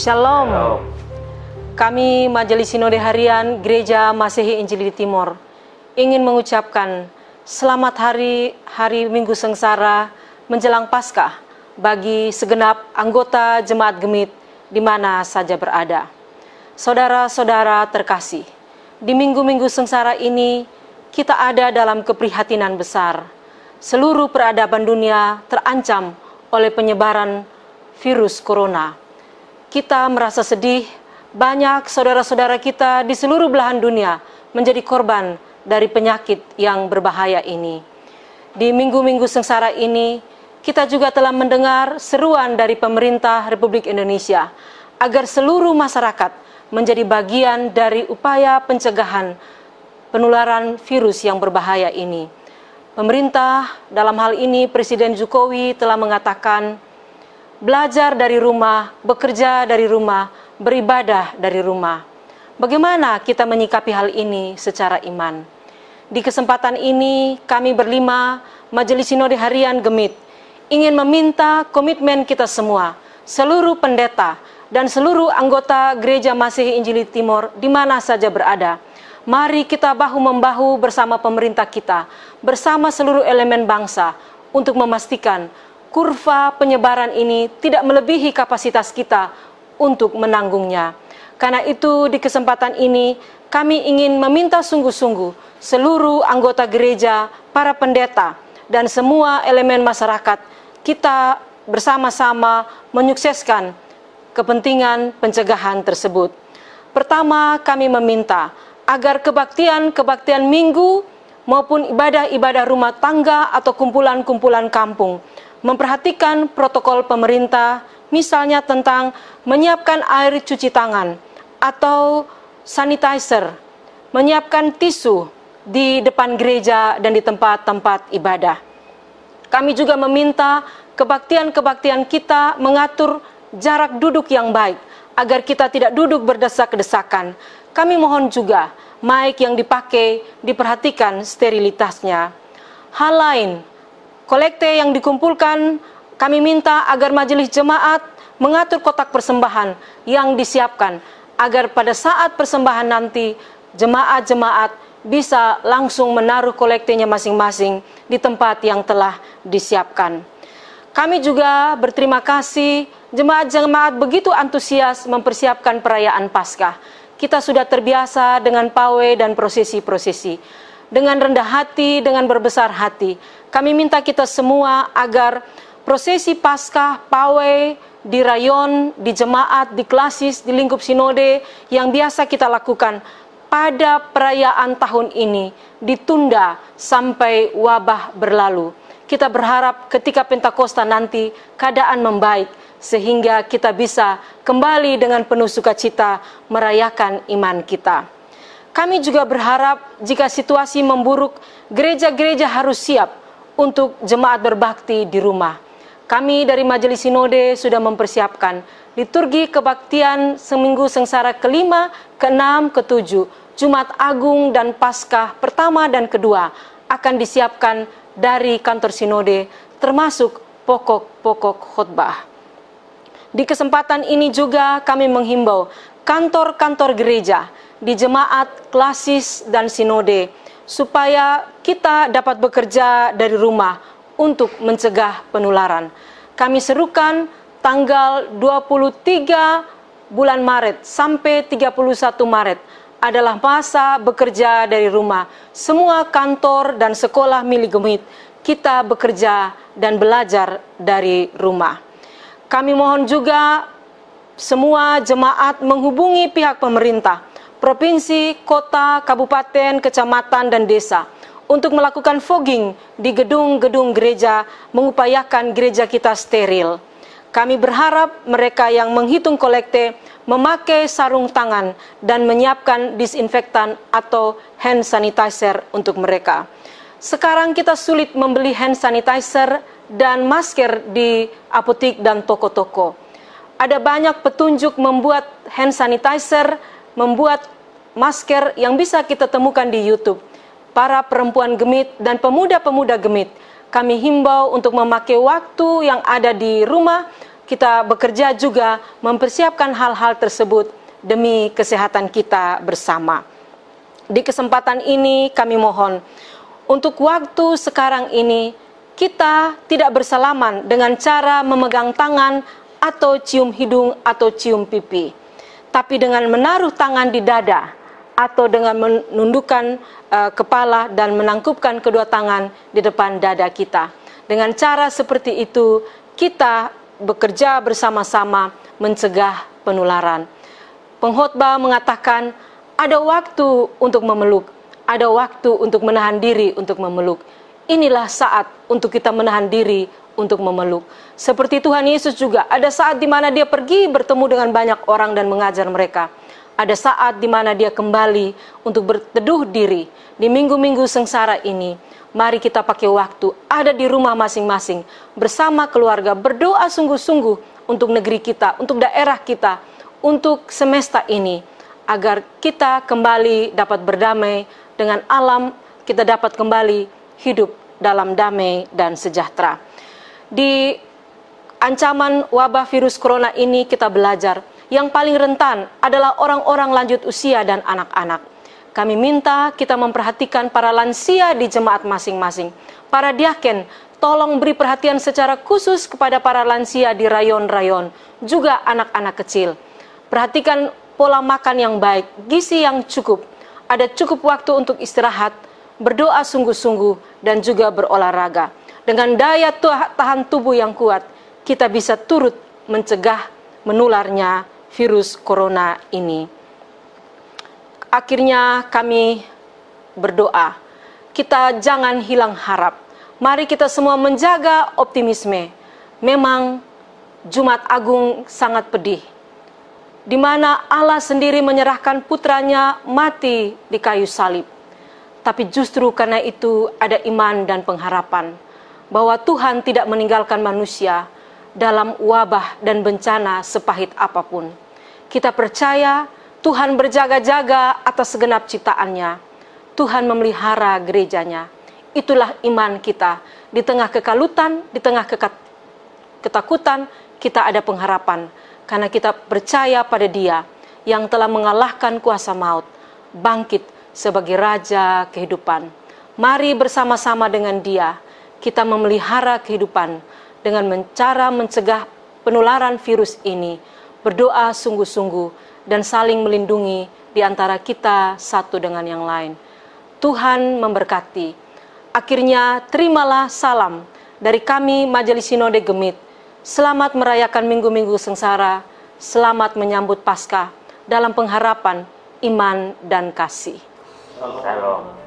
Shalom. Shalom. Kami Majelis Sinode Harian Gereja Masehi Injili di Timor ingin mengucapkan selamat hari hari Minggu Sengsara menjelang Paskah bagi segenap anggota jemaat Gemit di mana saja berada. Saudara-saudara terkasih, di minggu-minggu sengsara ini kita ada dalam keprihatinan besar. Seluruh peradaban dunia terancam oleh penyebaran virus corona kita merasa sedih, banyak saudara-saudara kita di seluruh belahan dunia menjadi korban dari penyakit yang berbahaya ini. Di minggu-minggu sengsara ini, kita juga telah mendengar seruan dari pemerintah Republik Indonesia agar seluruh masyarakat menjadi bagian dari upaya pencegahan penularan virus yang berbahaya ini. Pemerintah, dalam hal ini Presiden Jokowi, telah mengatakan belajar dari rumah, bekerja dari rumah, beribadah dari rumah. Bagaimana kita menyikapi hal ini secara iman? Di kesempatan ini, kami berlima, Majelis Sinode Harian Gemit, ingin meminta komitmen kita semua, seluruh pendeta, dan seluruh anggota Gereja Masih Injil Timur di mana saja berada. Mari kita bahu-membahu bersama pemerintah kita, bersama seluruh elemen bangsa, untuk memastikan kurva penyebaran ini tidak melebihi kapasitas kita untuk menanggungnya. Karena itu di kesempatan ini kami ingin meminta sungguh-sungguh seluruh anggota gereja, para pendeta, dan semua elemen masyarakat kita bersama-sama menyukseskan kepentingan pencegahan tersebut. Pertama, kami meminta agar kebaktian-kebaktian minggu maupun ibadah-ibadah rumah tangga atau kumpulan-kumpulan kampung – memperhatikan protokol pemerintah, misalnya tentang menyiapkan air cuci tangan atau sanitizer, menyiapkan tisu di depan gereja dan di tempat-tempat ibadah. Kami juga meminta kebaktian-kebaktian kita mengatur jarak duduk yang baik agar kita tidak duduk berdesak-desakan. Kami mohon juga mic yang dipakai diperhatikan sterilitasnya. Hal lain Kolekte yang dikumpulkan kami minta agar majelis jemaat mengatur kotak persembahan yang disiapkan agar pada saat persembahan nanti jemaat-jemaat bisa langsung menaruh kolektenya masing-masing di tempat yang telah disiapkan. Kami juga berterima kasih jemaat-jemaat begitu antusias mempersiapkan perayaan Paskah. Kita sudah terbiasa dengan pawai dan prosesi-prosesi. Dengan rendah hati, dengan berbesar hati kami minta kita semua agar prosesi Paskah, pawai di rayon, di jemaat, di klasis, di lingkup sinode yang biasa kita lakukan pada perayaan tahun ini ditunda sampai wabah berlalu. Kita berharap ketika Pentakosta nanti keadaan membaik sehingga kita bisa kembali dengan penuh sukacita merayakan iman kita. Kami juga berharap jika situasi memburuk, gereja-gereja harus siap untuk jemaat berbakti di rumah. Kami dari Majelis Sinode sudah mempersiapkan liturgi kebaktian Seminggu Sengsara kelima, keenam, ketujuh, Jumat Agung dan Paskah pertama dan kedua akan disiapkan dari kantor Sinode termasuk pokok-pokok khutbah. Di kesempatan ini juga kami menghimbau kantor-kantor gereja di jemaat, klasis, dan sinode supaya kita dapat bekerja dari rumah untuk mencegah penularan. Kami serukan tanggal 23 bulan Maret sampai 31 Maret adalah masa bekerja dari rumah. Semua kantor dan sekolah milik Gemit kita bekerja dan belajar dari rumah. Kami mohon juga semua jemaat menghubungi pihak pemerintah provinsi, kota, kabupaten, kecamatan, dan desa untuk melakukan fogging di gedung-gedung gereja mengupayakan gereja kita steril. Kami berharap mereka yang menghitung kolekte memakai sarung tangan dan menyiapkan disinfektan atau hand sanitizer untuk mereka. Sekarang kita sulit membeli hand sanitizer dan masker di apotik dan toko-toko. Ada banyak petunjuk membuat hand sanitizer membuat masker yang bisa kita temukan di YouTube. Para perempuan gemit dan pemuda-pemuda gemit, kami himbau untuk memakai waktu yang ada di rumah kita bekerja juga mempersiapkan hal-hal tersebut demi kesehatan kita bersama. Di kesempatan ini kami mohon untuk waktu sekarang ini kita tidak bersalaman dengan cara memegang tangan atau cium hidung atau cium pipi tapi dengan menaruh tangan di dada atau dengan menundukkan uh, kepala dan menangkupkan kedua tangan di depan dada kita. Dengan cara seperti itu, kita bekerja bersama-sama mencegah penularan. Pengkhotbah mengatakan, ada waktu untuk memeluk, ada waktu untuk menahan diri untuk memeluk. Inilah saat untuk kita menahan diri untuk memeluk. Seperti Tuhan Yesus juga, ada saat di mana dia pergi bertemu dengan banyak orang dan mengajar mereka. Ada saat di mana dia kembali untuk berteduh diri di minggu-minggu sengsara ini. Mari kita pakai waktu ada di rumah masing-masing bersama keluarga berdoa sungguh-sungguh untuk negeri kita, untuk daerah kita, untuk semesta ini agar kita kembali dapat berdamai dengan alam, kita dapat kembali hidup dalam damai dan sejahtera di ancaman wabah virus corona ini kita belajar yang paling rentan adalah orang-orang lanjut usia dan anak-anak. Kami minta kita memperhatikan para lansia di jemaat masing-masing. Para diaken, tolong beri perhatian secara khusus kepada para lansia di rayon-rayon, juga anak-anak kecil. Perhatikan pola makan yang baik, gizi yang cukup, ada cukup waktu untuk istirahat, berdoa sungguh-sungguh, dan juga berolahraga. Dengan daya tahan tubuh yang kuat, kita bisa turut mencegah menularnya virus corona ini. Akhirnya kami berdoa, kita jangan hilang harap. Mari kita semua menjaga optimisme. Memang Jumat Agung sangat pedih, di mana Allah sendiri menyerahkan putranya mati di kayu salib. Tapi justru karena itu ada iman dan pengharapan bahwa Tuhan tidak meninggalkan manusia dalam wabah dan bencana sepahit apapun. Kita percaya Tuhan berjaga-jaga atas segenap ciptaannya. Tuhan memelihara gerejanya. Itulah iman kita. Di tengah kekalutan, di tengah ketakutan, kita ada pengharapan. Karena kita percaya pada dia yang telah mengalahkan kuasa maut, bangkit sebagai raja kehidupan. Mari bersama-sama dengan dia kita memelihara kehidupan dengan cara mencegah penularan virus ini, berdoa sungguh-sungguh, dan saling melindungi di antara kita satu dengan yang lain. Tuhan memberkati. Akhirnya, terimalah salam dari kami Majelis Sinode Gemit. Selamat merayakan Minggu-Minggu Sengsara. Selamat menyambut Paskah dalam pengharapan, iman, dan kasih. Salam.